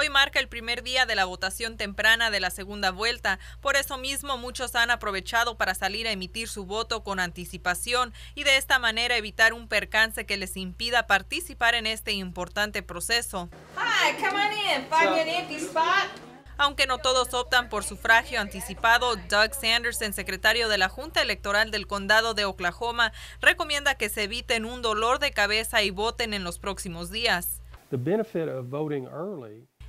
Hoy marca el primer día de la votación temprana de la segunda vuelta, por eso mismo muchos han aprovechado para salir a emitir su voto con anticipación y de esta manera evitar un percance que les impida participar en este importante proceso. Aunque no todos optan por sufragio anticipado, Doug Sanderson, secretario de la Junta Electoral del Condado de Oklahoma, recomienda que se eviten un dolor de cabeza y voten en los próximos días.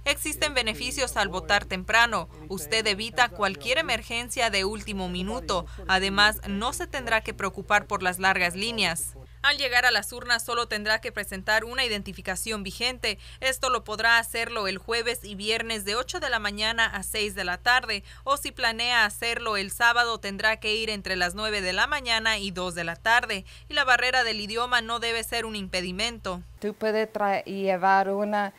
Existen beneficios al votar temprano. Usted evita cualquier emergencia de último minuto. Además, no se tendrá que preocupar por las largas líneas. Al llegar a las urnas solo tendrá que presentar una identificación vigente. Esto lo podrá hacerlo el jueves y viernes de 8 de la mañana a 6 de la tarde o si planea hacerlo el sábado tendrá que ir entre las 9 de la mañana y 2 de la tarde y la barrera del idioma no debe ser un impedimento. Tú puedes llevar una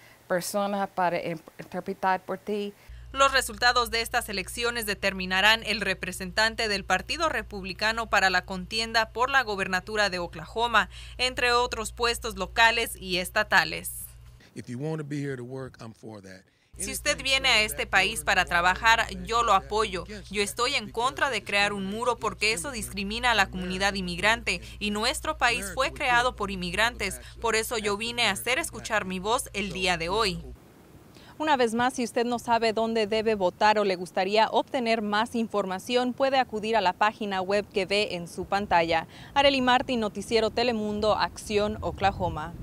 para em, interpretar por ti. Los resultados de estas elecciones determinarán el representante del Partido Republicano para la contienda por la gobernatura de Oklahoma, entre otros puestos locales y estatales. Si usted viene a este país para trabajar, yo lo apoyo. Yo estoy en contra de crear un muro porque eso discrimina a la comunidad inmigrante y nuestro país fue creado por inmigrantes. Por eso yo vine a hacer escuchar mi voz el día de hoy. Una vez más, si usted no sabe dónde debe votar o le gustaría obtener más información, puede acudir a la página web que ve en su pantalla. Arely Martin, Noticiero Telemundo, Acción, Oklahoma.